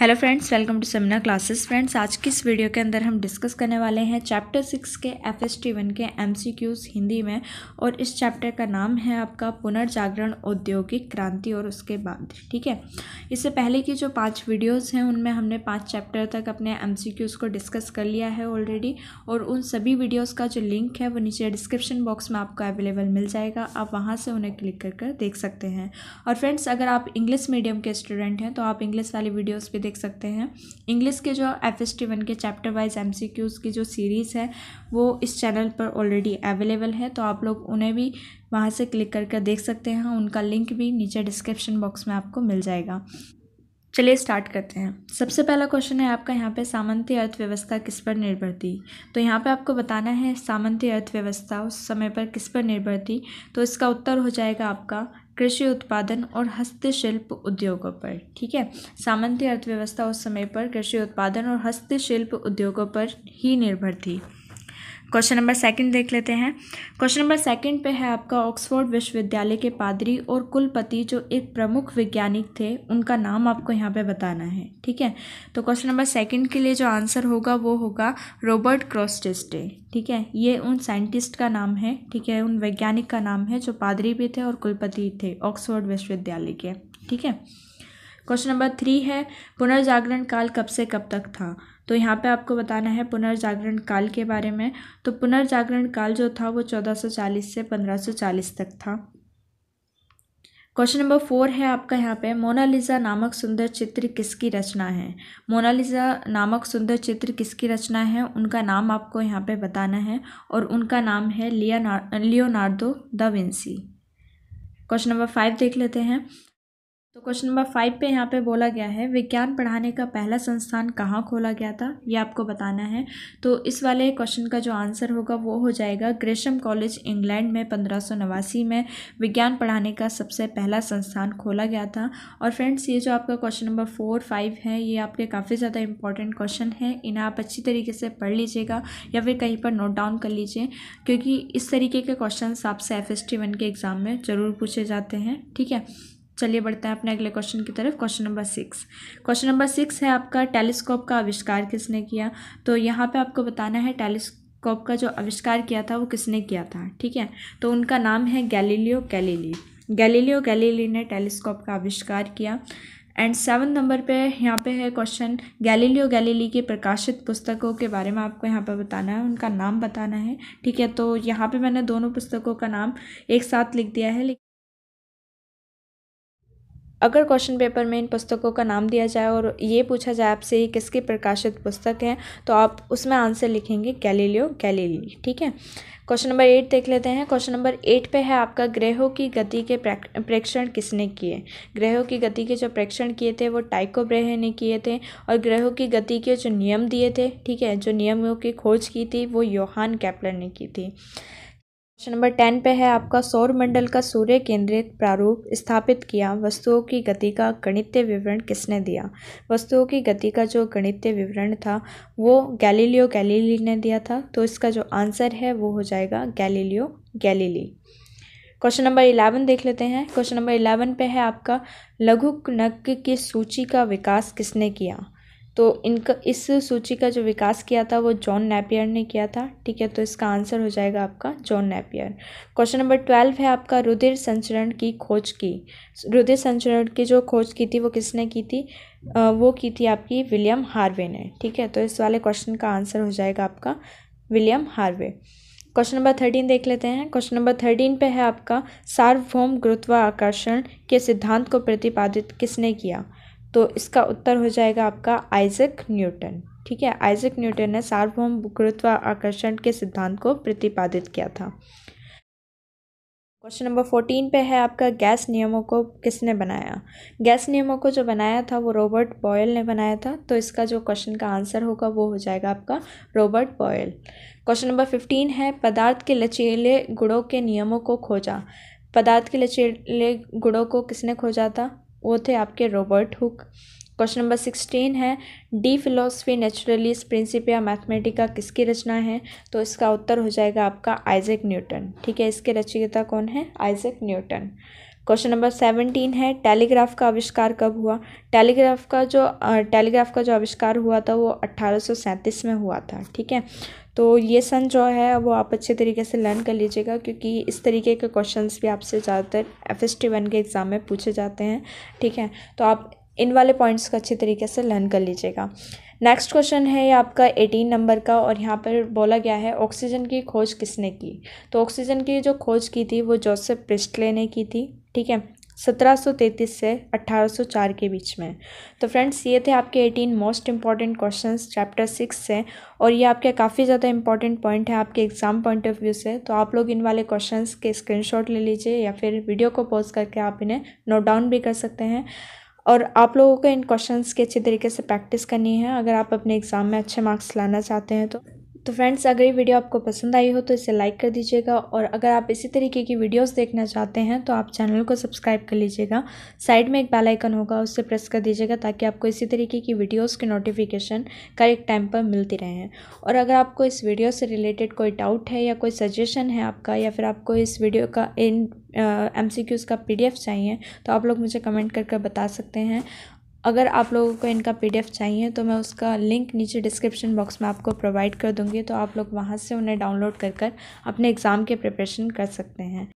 hello friends welcome to सेमिना classes friends आज की इस वीडियो के अंदर हम डिस्कस करने वाले हैं चैप्टर सिक्स के एफ एस टी वन के एम सी क्यूज़ हिंदी में और इस चैप्टर का नाम है आपका पुनर्जागरण औद्योगिक क्रांति और उसके बाद ठीक है इससे पहले की जो पांच वीडियोस हैं उनमें हमने पांच चैप्टर तक अपने एम सी क्यूज़ को डिस्कस कर लिया है ऑलरेडी और उन सभी वीडियोज़ का जो लिंक है वो नीचे डिस्क्रिप्शन बॉक्स में आपको अवेलेबल मिल जाएगा आप वहाँ से उन्हें क्लिक कर देख सकते हैं और फ्रेंड्स अगर आप इंग्लिस मीडियम के स्टूडेंट हैं तो आप इंग्लिश वाली वीडियोज़ भी देख देख सकते हैं इंग्लिश के जो एफ एस टी वन के chapter wise M C Qs की जो सीरीज़ है वो इस चैनल पर ऑलरेडी अवेलेबल है तो आप लोग उन्हें भी वहाँ से क्लिक करके देख सकते हैं उनका लिंक भी नीचे डिस्क्रिप्शन बॉक्स में आपको मिल जाएगा चलिए स्टार्ट करते हैं सबसे पहला क्वेश्चन है आपका यहाँ पे सामंती अर्थव्यवस्था किस पर निर्भर थी तो यहाँ पे आपको बताना है सामंती अर्थव्यवस्था उस समय पर किस पर निर्भर थी तो इसका उत्तर हो जाएगा आपका कृषि उत्पादन और हस्तशिल्प उद्योगों पर ठीक है सामंती अर्थव्यवस्था उस समय पर कृषि उत्पादन और हस्तशिल्प उद्योगों पर ही निर्भर थी क्वेश्चन नंबर सेकंड देख लेते हैं क्वेश्चन नंबर सेकंड पे है आपका ऑक्सफोर्ड विश्वविद्यालय के पादरी और कुलपति जो एक प्रमुख वैज्ञानिक थे उनका नाम आपको यहाँ पे बताना है ठीक है तो क्वेश्चन नंबर सेकंड के लिए जो आंसर होगा वो होगा रॉबर्ट क्रॉस्टिस्टे ठीक है ये उन साइंटिस्ट का नाम है ठीक है उन वैज्ञानिक का नाम है जो पादरी भी थे और कुलपति थे ऑक्सफोर्ड विश्वविद्यालय के ठीक है क्वेश्चन नंबर थ्री है पुनर्जागरण काल कब से कब तक था तो यहाँ पे आपको बताना है पुनर्जागरण काल के बारे में तो पुनर्जागरण काल जो था वो चौदह सौ चालीस से पंद्रह सौ चालीस तक था क्वेश्चन नंबर फोर है आपका यहाँ पे मोनालिजा नामक सुंदर चित्र किसकी रचना है मोनालिसा नामक सुंदर चित्र किसकी रचना है उनका नाम आपको यहाँ पे बताना है और उनका नाम है Leonardo da Vinci question number five देख लेते हैं तो क्वेश्चन नंबर फाइव पे यहाँ पे बोला गया है विज्ञान पढ़ाने का पहला संस्थान कहाँ खोला गया था ये आपको बताना है तो इस वाले क्वेश्चन का जो आंसर होगा वो हो जाएगा ग्रेशम कॉलेज इंग्लैंड में पंद्रह में विज्ञान पढ़ाने का सबसे पहला संस्थान खोला गया था और फ्रेंड्स ये जो आपका क्वेश्चन नंबर फोर फाइव है ये आपके काफ़ी ज़्यादा इंपॉर्टेंट क्वेश्चन है इन्हें आप अच्छी तरीके से पढ़ लीजिएगा या फिर कहीं पर नोट डाउन कर लीजिए क्योंकि इस तरीके के क्वेश्चन आपसे एफ एस के एग्ज़ाम में ज़रूर पूछे जाते हैं ठीक है चलिए बढ़ते हैं अपने अगले क्वेश्चन की तरफ question number six question number six है आपका टेलीस्कोप का आविष्कार किसने किया तो यहाँ पे आपको बताना है टेलीस्कोप का जो आविष्कार किया था वो किसने किया था ठीक है तो उनका नाम है गैलीलियो गैलीली गैलीलियो गैलीली ने टेलीस्कोप का आविष्कार किया एंड सेवन नंबर पे यहाँ पे है क्वेश्चन गैलीलियो गैलीली के प्रकाशित पुस्तकों के बारे में आपको यहाँ पे बताना है उनका नाम बताना है ठीक है तो यहाँ पे मैंने दोनों पुस्तकों का नाम एक साथ लिख दिया है अगर क्वेश्चन पेपर में इन पुस्तकों का नाम दिया जाए और ये पूछा जाए आपसे ये किसकी प्रकाशित पुस्तक है तो आप उसमें आंसर लिखेंगे कैलीलियो कैलीली ठीक है क्वेश्चन नंबर एट देख लेते हैं क्वेश्चन नंबर एट पे है आपका ग्रहों की गति के प्रेक्षण किसने किए ग्रहों की गति के जो प्रेक्षण किए थे वो टाइको ब्रह ने किए थे और ग्रहों की गति के जो नियम दिए थे ठीक है जो नियमों की खोज की थी वो योहान कैप्लर ने की थी प्रश्न नंबर टेन पे है आपका सौर मंडल का सूर्य केंद्रित प्रारूप स्थापित किया वस्तुओं की गति का गणितीय विवरण किसने दिया वस्तुओं की गति का जो गणितीय विवरण था वो गैलीलियो गैलीली ने दिया था तो इसका जो आंसर है वो हो जाएगा Galileo Galilei question number eleven देख लेते हैं क्वेश्चन नंबर इलेवन पे है आपका लघु नक की सूची का विकास किसने किया तो इनका इस सूची का जो विकास किया था वो जॉन नेपियर ने किया था ठीक है तो इसका आंसर हो जाएगा आपका John Napier question number twelve है आपका रुधिर संचरण की खोज की रुधिर संचरण की जो खोज की थी वो किसने की थी आ, वो की थी आपकी विलियम हार्वे ने ठीक है तो इस वाले क्वेश्चन का आंसर हो जाएगा आपका William Harvey question number thirteen देख लेते हैं क्वेश्चन नंबर थर्टीन पे है आपका सार्वभौम गुरुत्वाकर्षण के सिद्धांत को प्रतिपादित किसने किया तो इसका उत्तर हो जाएगा आपका आइजक न्यूटन ठीक है आइजक न्यूटन ने सार्वभौम गुरुत्वाकर्षण के सिद्धांत को प्रतिपादित किया था क्वेश्चन नंबर फोर्टीन पे है आपका गैस नियमों को किसने बनाया गैस नियमों को जो बनाया था वो रॉबर्ट बॉयल ने बनाया था तो इसका जो क्वेश्चन का आंसर होगा वो हो जाएगा आपका Robert Boyle question number fifteen है पदार्थ के लचीले गुणों के नियमों को खोजा पदार्थ के लचीले गुणों को किसने खोजा था वो थे आपके Robert Hooke question number sixteen है de Philosophiae Naturalis Principia Mathematica किसकी रचना है तो इसका उत्तर हो जाएगा आपका आइजक न्यूटन ठीक है इसके रचयिता कौन है Isaac Newton question number seventeen है टेलीग्राफ का आविष्कार कब हुआ टेलीग्राफ का जो टेलीग्राफ का जो आविष्कार हुआ था वो अट्ठारह में हुआ था ठीक है तो ये सन जो है वो आप अच्छे तरीके से लर्न कर लीजिएगा क्योंकि इस तरीके के क्वेश्चंस भी आपसे ज़्यादातर एफ एस टी वन के एग्ज़ाम में पूछे जाते हैं ठीक है तो आप इन वाले पॉइंट्स को अच्छे तरीके से लर्न कर लीजिएगा नेक्स्ट क्वेश्चन है ये आपका एटीन नंबर का और यहाँ पर बोला गया है ऑक्सीजन की खोज किसने की तो ऑक्सीजन की जो खोज की थी वो जोसेफ प्रिस्टले ने की थी ठीक है 1733 से 1804 के बीच में तो फ्रेंड्स ये थे आपके 18 most important questions chapter six से और ये आपके काफ़ी ज़्यादा इंपॉर्टेंट पॉइंट है आपके एग्ज़ाम पॉइंट ऑफ व्यू से तो आप लोग इन वाले क्वेश्चंस के स्क्रीनशॉट ले लीजिए या फिर वीडियो को पॉज करके आप इन्हें नोट डाउन भी कर सकते हैं और आप लोगों को इन क्वेश्चंस की अच्छी तरीके से प्रैक्टिस करनी है अगर आप अपने एग्ज़ाम में अच्छे मार्क्स लाना चाहते हैं तो तो फ्रेंड्स अगर ये वीडियो आपको पसंद आई हो तो इसे लाइक कर दीजिएगा और अगर आप इसी तरीके की वीडियोस देखना चाहते हैं तो आप चैनल को सब्सक्राइब कर लीजिएगा साइड में एक बेल आइकन होगा उससे प्रेस कर दीजिएगा ताकि आपको इसी तरीके की वीडियोस के नोटिफिकेशन करेक्ट टाइम पर मिलती रहें और अगर आपको इस वीडियो से रिलेटेड कोई डाउट है या कोई सजेशन है आपका या फिर आपको इस वीडियो का इन एम uh, का पी चाहिए तो आप लोग मुझे कमेंट करके बता सकते हैं अगर आप लोगों को इनका पी चाहिए तो मैं उसका लिंक नीचे डिस्क्रिप्शन बॉक्स में आपको प्रोवाइड कर दूँगी तो आप लोग वहाँ से उन्हें डाउनलोड कर कर अपने एग्ज़ाम के प्रिपरेशन कर सकते हैं